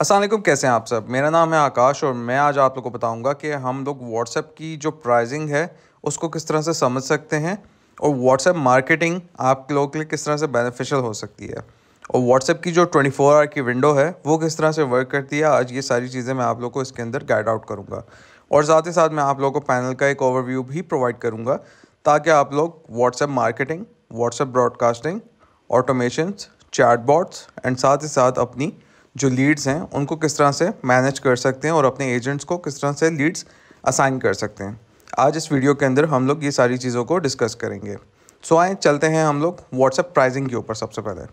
असलम कैसे हैं आप सब मेरा नाम है आकाश और मैं आज आप लोग को बताऊंगा कि हम लोग व्हाट्सएप की जो प्राइजिंग है उसको किस तरह से समझ सकते हैं और व्हाट्सएप मार्केटिंग आप लोगों के लिए किस तरह से बेनिफिशियल हो सकती है और व्हाट्सएप की जो 24 फोर आवर की विंडो है वो किस तरह से वर्क करती है आज ये सारी चीज़ें मैं आप लोग को इसके अंदर गाइड आउट करूँगा और साथ ही साथ मैं आप लोगों को पैनल का एक ओवरव्यू भी प्रोवाइड करूँगा ताकि आप लोग WhatsApp marketing WhatsApp broadcasting automation chat and साथ ही साथ अपनी जो लीड्स हैं उनको किस तरह से मैनेज कर सकते हैं और अपने एजेंट्स को किस तरह से लीड्स असाइन कर सकते हैं आज इस वीडियो के अंदर हम लोग ये सारी चीज़ों को डिस्कस करेंगे सो आए चलते हैं हम लोग व्हाट्सएप प्राइजिंग के ऊपर सबसे पहले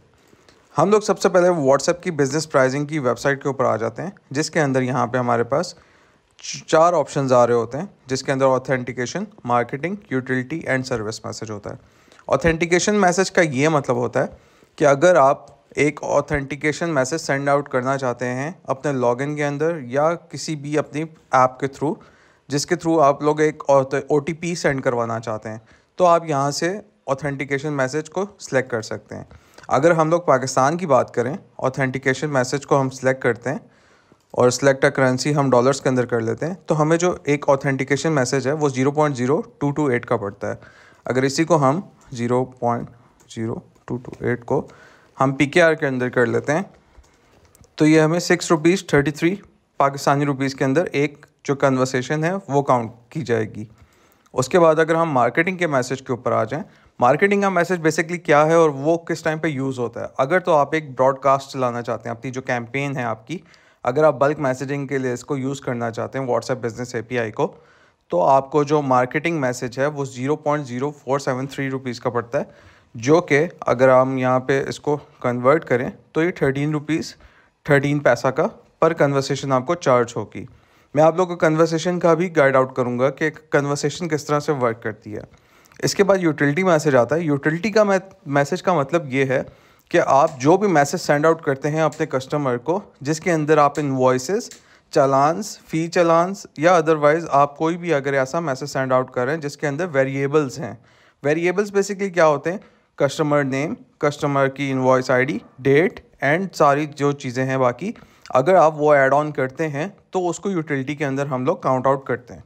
हम लोग सबसे पहले व्हाट्सएप की बिज़नेस प्राइजिंग की वेबसाइट के ऊपर आ जाते हैं जिसके अंदर यहाँ पर हमारे पास चार ऑप्शन आ रहे होते हैं जिसके अंदर authentication marketing utility and service message होता है ऑथेंटिकेशन मैसेज का ये मतलब होता है कि अगर आप एक ऑथेंटिकेशन मैसेज सेंड आउट करना चाहते हैं अपने लॉगिन के अंदर या किसी भी अपनी ऐप के थ्रू जिसके थ्रू आप लोग एक ओ टी सेंड करवाना चाहते हैं तो आप यहाँ से ऑथेंटिकेशन मैसेज को सिलेक्ट कर सकते हैं अगर हम लोग पाकिस्तान की बात करें ऑथेंटिकेशन मैसेज को हम सिलेक्ट करते हैं और सिलेक्ट अ करेंसी हम डॉलर्स के अंदर कर लेते हैं तो हमें जो एक ऑथेंटिकेशन मैसेज है वो zero point zero two two eight का पड़ता है अगर इसी को हम zero point zero two two eight को हम पी के आर के अंदर कर लेते हैं तो ये हमें six rupees thirty three Pakistani rupees के अंदर एक जो कन्वर्सेशन है वो काउंट की जाएगी उसके बाद अगर हम मार्केटिंग के मैसेज के ऊपर आ जाएं मार्केटिंग का मैसेज बेसिकली क्या है और वो किस टाइम पे यूज़ होता है अगर तो आप एक ब्रॉडकास्ट चलाना चाहते हैं अपनी जो कैंपेन है आपकी अगर आप बल्क मैसेजिंग के लिए इसको यूज़ करना चाहते हैं व्हाट्सएप बिजनेस ए को तो आपको जो मार्केटिंग मैसेज है वो zero point zero four seven three rupees का पड़ता है जो कि अगर हम यहाँ पे इसको कन्वर्ट करें तो ये थर्टीन रुपीज़ थर्टीन पैसा का पर कन्वर्सेशन आपको चार्ज होगी मैं आप लोगों को कन्वर्सेशन का भी गाइड आउट करूँगा कि कन्वर्सेशन किस तरह से वर्क करती है इसके बाद यूटिलिटी मैसेज आता है यूटिलिटी का मैसेज का मतलब ये है कि आप जो भी मैसेज सेंड आउट करते हैं अपने कस्टमर को जिसके अंदर आप इन्वॉइसेस चलानस फ़ी चलान्स या अदरवाइज़ आप कोई भी अगर ऐसा मैसेज सेंड आउट करें जिसके अंदर वेरिएबल्स हैं वेरिएबल्स बेसिकली क्या होते हैं कस्टमर नेम कस्टमर की इन्वॉइस आईडी डेट एंड सारी जो चीज़ें हैं बाकी अगर आप वो ऐड ऑन करते हैं तो उसको यूटिलिटी के अंदर हम लोग काउंट आउट करते हैं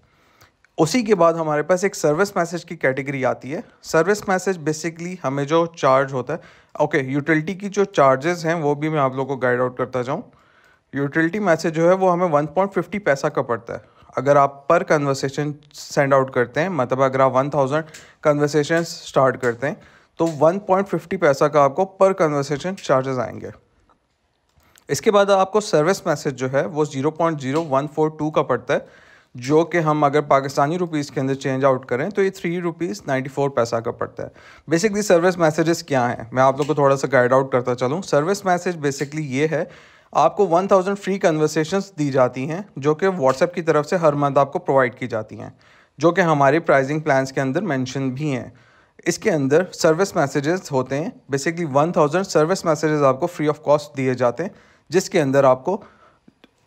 उसी के बाद हमारे पास एक सर्विस मैसेज की कैटेगरी आती है सर्विस मैसेज बेसिकली हमें जो चार्ज होता है ओके okay, यूटिलिटी की जो चार्जेस हैं वो भी मैं आप लोगों को गाइड आउट करता जाऊँ यूटिलिटी मैसेज जो है वो हमें 1.50 पैसा का पड़ता है अगर आप पर कन्वर्सेशन सेंड आउट करते हैं मतलब अगर आप थाउजेंड कन्वर्सेशन स्टार्ट करते हैं तो 1.50 पैसा का आपको पर कन्वर्सेशन चार्जेस आएंगे इसके बाद आपको सर्विस मैसेज जो है वो 0.0142 का पड़ता है जो कि हम अगर पाकिस्तानी रुपीज़ के अंदर चेंज आउट करें तो ये थ्री रुपीज़ नाइन्टी फोर पैसा का पड़ता है बेसिकली सर्विस मैसेजेस क्या हैं मैं आप लोग को थोड़ा सा गाइड आउट करता चलूँ सर्विस मैसेज बेसिकली ये है आपको वन थाउजेंड फ्री कन्वर्सेशंस दी जाती हैं जो कि व्हाट्सएप की तरफ से हर मंथ आपको प्रोवाइड की जाती हैं जो कि हमारे प्राइजिंग प्लान्स के अंदर मैंशन भी हैं इसके अंदर सर्विस मैसेजेस होते हैं basically one thousand service messages आपको फ्री ऑफ कॉस्ट दिए जाते हैं जिसके अंदर आपको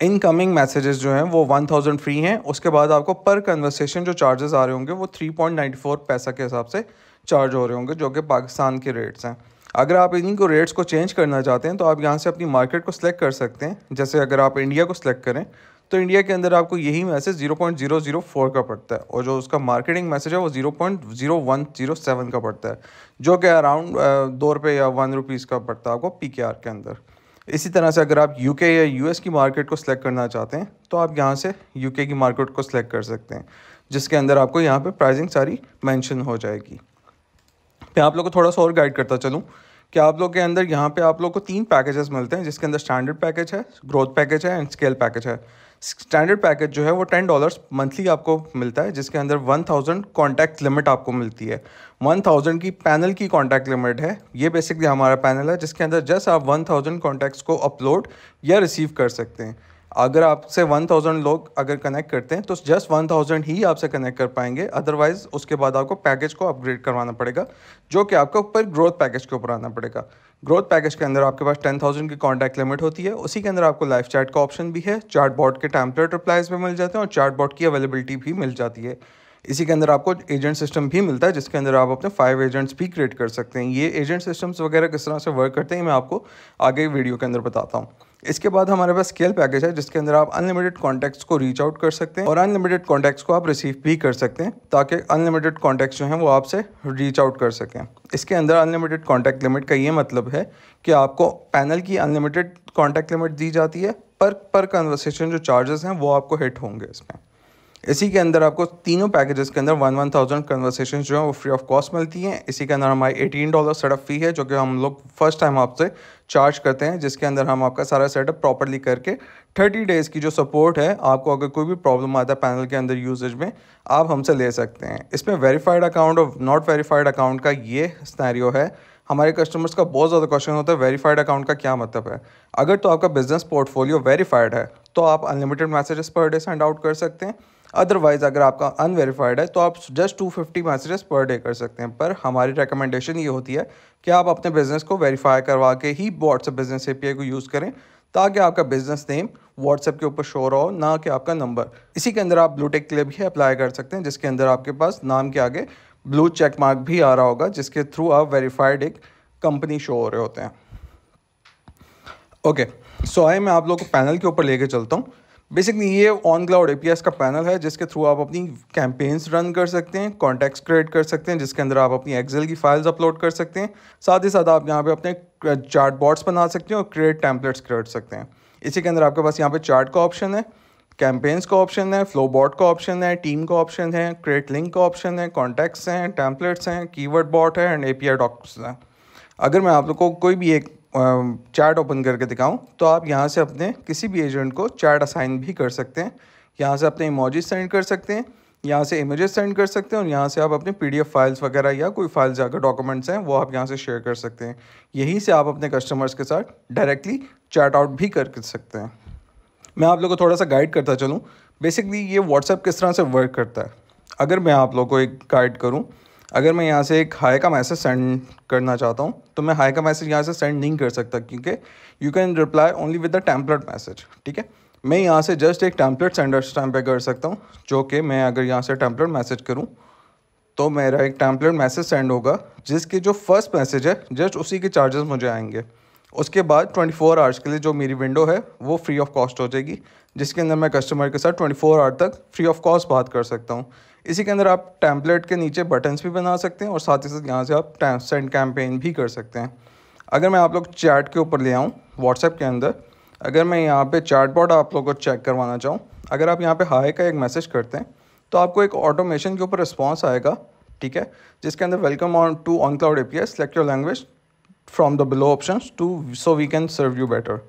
इनकमिंग मैसेजेस जो हैं वो वन थाउजेंड फ्री हैं उसके बाद आपको पर कन्वर्सेशन जो चार्जेस आ रहे होंगे वो थ्री पॉइंट नाइन्टी फोर पैसा के हिसाब से चार्ज हो रहे होंगे जो कि पाकिस्तान के रेट्स हैं अगर आप इनको को रेट्स को चेंज करना चाहते हैं तो आप यहाँ से अपनी मार्केट को सिलेक्ट कर सकते हैं जैसे अगर आप इंडिया को सिलेक्ट करें तो इंडिया के अंदर आपको यही message zero point zero zero four का पड़ता है और जो उसका मार्केटिंग मैसेज है वो zero point zero one zero seven का पड़ता है जो कि अराउंड दो रुपये या वन रुपीज़ का पड़ता है आपको पी के आर के अंदर इसी तरह से अगर आप यू के या यू एस की मार्केट को सिलेक्ट करना चाहते हैं तो आप यहाँ से यू के की मार्केट को सिलेक्ट कर सकते हैं जिसके अंदर आपको यहाँ पर प्राइजिंग सारी मैंशन हो जाएगी मैं आप लोग को थोड़ा सा और गाइड करता चलूँ कि आप लोग के अंदर यहाँ पे आप लोग को तीन पैकेजेस मिलते हैं जिसके अंदर स्टैंडर्ड पैकेज है ग्रोथ पैकेज है एंड स्केल पैकेज है स्टैंडर्ड पैकेज जो है वो टेन डॉलर्स मंथली आपको मिलता है जिसके अंदर वन थाउजेंड कॉन्टैक्ट लिमिट आपको मिलती है वन थाउजेंड की पैनल की कॉन्टैक्ट लिमिट है ये बेसिकली हमारा पैनल है जिसके अंदर जस्ट आप वन थाउजेंड कॉन्टैक्ट्स को अपलोड या रिसीव कर सकते हैं अगर आपसे वन थाउजेंड लोग अगर कनेक्ट करते हैं तो जस्ट वन थाउजेंड ही आपसे कनेक्ट कर पाएंगे अदरवाइज़ उसके बाद आपको पैकेज को अपग्रेड करवाना पड़ेगा जो कि आपको ऊपर ग्रोथ पैकेज के ऊपर आना पड़ेगा ग्रोथ पैकेज के अंदर आपके पास टेन थाउजेंड की कॉन्टैक्ट लिमिट होती है उसी के अंदर आपको लाइव चैट का ऑप्शन भी है चार्ट बॉट के टैम्पलेट रिप्लाइज भी मिल जाते हैं और चार्ट बोर्ड की अवेलेबिलिटी भी मिल जाती है इसी के अंदर आपको एजेंट सिस्टम भी मिलता है जिसके अंदर आप अपने फाइव एजेंट्स भी क्रिएट कर सकते हैं ये एजेंट सिस्टम्स वगैरह किस तरह से वर्क करते हैं मैं आपको आगे वीडियो के अंदर बताता हूँ इसके बाद हमारे पास स्केल पैकेज है जिसके अंदर आप अनलिमिटेड कॉन्टैक्ट्स को रीच आउट कर सकते हैं और अनलिमिटेड कॉन्टैक्ट्स को आप रिसीव भी कर सकते हैं ताकि अनलिमिटेड कॉन्टैक्ट्स जो हैं वो आपसे रीच आउट कर सकें इसके अंदर अनलिमिटेड कॉन्टैक्ट लिमिट का ये मतलब है कि आपको पैनल की अनलिमिटेड कॉन्टैक्ट लिमिट दी जाती है पर पर कन्वर्सेशन जो चार्जेस हैं वो आपको हिट होंगे इसमें इसी के अंदर आपको तीनों पैकेजेस के अंदर वन वन थाउजेंड कन्वर्सेशन जो है वो फ्री ऑफ कॉस्ट मिलती हैं इसी के अंदर हमारी एटीन डॉलर सेटअप फ़ी है जो कि हम लोग फर्स्ट टाइम आपसे चार्ज करते हैं जिसके अंदर हम आपका सारा सेटअप प्रॉपरली करके थर्टी डेज़ की जो सपोर्ट है आपको अगर कोई भी प्रॉब्लम आता है पैनल के अंदर यूजेज में आप हमसे ले सकते हैं इसमें वेरीफाइड अकाउंट और नॉट वेरीफाइड अकाउंट का ये स्नैरियो है हमारे कस्टमर्स का बहुत ज़्यादा क्वेश्चन होता है वेरीफाइड अकाउंट का क्या मतलब है अगर तो आपका बिज़नेस पोर्टफोलियो वेरीफाइड है तो आप unlimited messages per day send out कर सकते हैं अदरवाइज़ अगर आपका अनवेरीफाइड है तो आप just two fifty messages per day कर सकते हैं पर हमारी रिकमेंडेशन ये होती है कि आप अपने बिज़नेस को वेरीफाई करवा के ही व्हाट्सएप बिज़नेस ए को यूज़ करें ताकि आपका बिज़नेस नेम व्हाट्सएप के ऊपर शो रहा हो ना कि आपका नंबर इसी के अंदर आप ब्लूटेक के लिए भी अप्लाई कर सकते हैं जिसके अंदर आपके पास नाम के आगे ब्लू चेक मार्क भी आ रहा होगा जिसके थ्रू आप वेरीफाइड एक कंपनी शो हो रहे होते हैं ओके सो आए मैं आप लोग को पैनल के ऊपर लेके चलता हूँ बेसिकली ये ऑन क्लाउड ए का पैनल है जिसके थ्रू आप अपनी कैंपेन्स रन कर सकते हैं कॉन्टैक्ट्स क्रिएट कर सकते हैं जिसके अंदर आप अपनी एक्सेल की फाइल्स अपलोड कर सकते हैं साथ ही साथ आप यहाँ पे अपने चार्ट बॉट्स बना सकते हैं और क्रिएट टैम्पलेट्स क्रिएट सकते हैं इसी के अंदर आपके पास यहाँ पे चार्ट का ऑप्शन है कैंपेन्स का ऑप्शन है फ्लो बॉट का ऑप्शन है टीम का ऑप्शन है क्रिएट लिंक का ऑप्शन है कॉन्टैक्ट्स हैं टैंपलेट्स हैं कीवर्ड बॉट है एंड ए पी डॉक्स हैं अगर मैं आप लोग को कोई भी एक चार्ट ओपन करके दिखाऊं तो आप यहाँ से अपने किसी भी एजेंट को चार्ट असाइन भी कर सकते हैं यहाँ से अपने इमोजेस सेंड कर सकते हैं यहाँ से इमेजेस सेंड कर सकते हैं और यहाँ से आप अपने पीडीएफ फाइल्स वगैरह या कोई फाइल्स जाकर डॉक्यूमेंट्स हैं वो आप यहाँ से शेयर कर सकते हैं यहीं से आप अपने कस्टमर्स के साथ डायरेक्टली चार्ट आउट भी कर सकते हैं मैं आप लोग को थोड़ा सा गाइड करता चलूँ बेसिकली ये व्हाट्सएप किस तरह से वर्क करता है अगर मैं आप लोग को एक गाइड करूँ अगर मैं यहाँ से एक हाई का मैसेज सेंड करना चाहता हूँ तो मैं हाई का मैसेज यहाँ से सेंड नहीं कर सकता क्योंकि you can reply only with the template message ठीक है मैं यहाँ से जस्ट एक टैम्पलेट सेंडर टाइम पे कर सकता हूँ जो कि मैं अगर यहाँ से टैम्पलेट मैसेज करूँ तो मेरा एक टैम्पलेट मैसेज सेंड होगा जिसके जो फर्स्ट मैसेज है जस्ट उसी के चार्जेस मुझे आएंगे उसके बाद 24 फोर आवर्स के लिए जो मेरी विंडो है वो फ्री ऑफ कॉस्ट हो जाएगी जिसके अंदर मैं कस्टमर के साथ 24 फोर आवर तक फ्री ऑफ कॉस्ट बात कर सकता हूँ इसी के अंदर आप टैंपलेट के नीचे बटन्स भी बना सकते हैं और साथ ही साथ यहाँ से आप सेंड कैंपेन भी कर सकते हैं अगर मैं आप लोग चैट के ऊपर ले आऊँ व्हाट्सएप के अंदर अगर मैं यहाँ पर चैट बॉड आप लोग को चेक करवाना चाहूँ अगर आप यहाँ पर हाई का एक मैसेज करते हैं तो आपको एक ऑटोमेशन के ऊपर रिस्पॉन्स आएगा ठीक है जिसके अंदर welcome on to on cloud A P select your language from the below option to so we can serve you better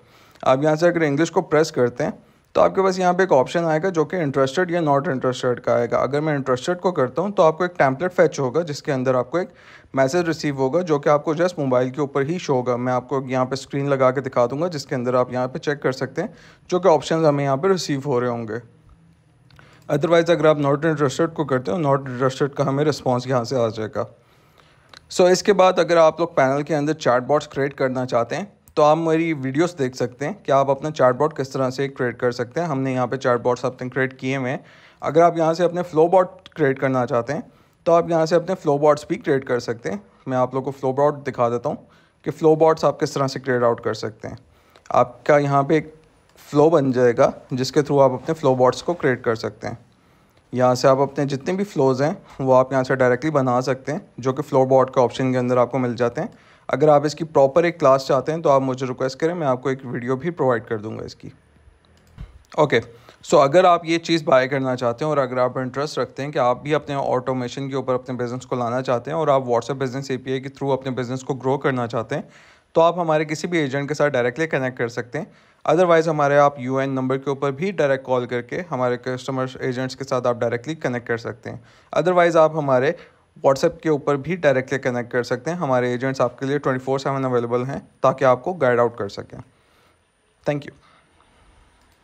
आप यहाँ से अगर इंग्लिश को प्रेस करते हैं तो आपके पास यहाँ पे एक ऑप्शन आएगा जो कि इंटरेस्टेड या नॉट इंटरेस्टेड का आएगा अगर मैं इंटरेस्टेड को करता हूँ तो आपको एक टैंपलेट फैच होगा जिसके अंदर आपको एक मैसेज रिसीव होगा जो कि आपको जस्ट मोबाइल के ऊपर ही शो होगा मैं आपको यहाँ पे स्क्रीन लगा के दिखा दूंगा जिसके अंदर आप यहाँ पे चेक कर सकते हैं जो कि ऑप्शन हमें यहाँ पर रिसीव हो रहे होंगे अदरवाइज़ अगर आप नॉट इंटरेस्टेड को करते हो नॉट इंटरेस्टेड का हमें रिस्पॉन्स यहाँ से आ जाएगा सो so, इसके बाद अगर आप लोग पैनल के अंदर चार्ट क्रिएट करना चाहते हैं तो आप मेरी वीडियोस देख सकते हैं कि आप अपना चार्ट किस तरह से क्रिएट कर सकते हैं हमने यहाँ पे चार्ट बॉट्स अपने क्रिएट किए हुए हैं अगर आप यहाँ से अपने फ्लो बॉट क्रिएट करना चाहते हैं तो आप यहाँ से अपने फ्लो बॉट्स भी क्रिएट कर सकते हैं मैं आप लोग को फ्लो बॉट दिखा देता हूँ कि फ्लो बॉट्स आप किस तरह से क्रिएट आउट कर सकते हैं आपका यहाँ पर एक फ्लो बन जाएगा जिसके थ्रू आप अपने फ्लो बॉट्स को क्रिएट कर सकते हैं यहाँ से आप अपने जितने भी फ्लोर्स हैं वो आप यहाँ से डायरेक्टली बना सकते हैं जो कि फ्लोर बोर्ड का ऑप्शन के अंदर आपको मिल जाते हैं अगर आप इसकी प्रॉपर एक क्लास चाहते हैं तो आप मुझे रिक्वेस्ट करें मैं आपको एक वीडियो भी प्रोवाइड कर दूँगा इसकी ओके सो so अगर आप ये चीज़ बाय करना चाहते हैं और अगर आप इंटरेस्ट रखते हैं कि आप भी अपने ऑटोमेशन के ऊपर अपने बिज़नेस को लाना चाहते हैं और आप व्हाट्सएप बिज़नेस ए के थ्रू अपने बिज़नेस को ग्रो करना चाहते हैं तो आप हमारे किसी भी एजेंट के साथ डायरेक्टली कनेक्ट कर सकते हैं अदरवाइज़ हमारे आप यू नंबर के ऊपर भी डायरेक्ट कॉल करके हमारे कस्टमर एजेंट्स के साथ आप डायरेक्टली कनेक्ट कर सकते हैं अदरवाइज़ आप हमारे व्हाट्सएप के ऊपर भी डायरेक्टली कनेक्ट कर सकते हैं हमारे एजेंट्स आपके लिए ट्वेंटी फोर सेवन अवेलेबल हैं ताकि आपको गाइड आउट कर सकें थैंक यू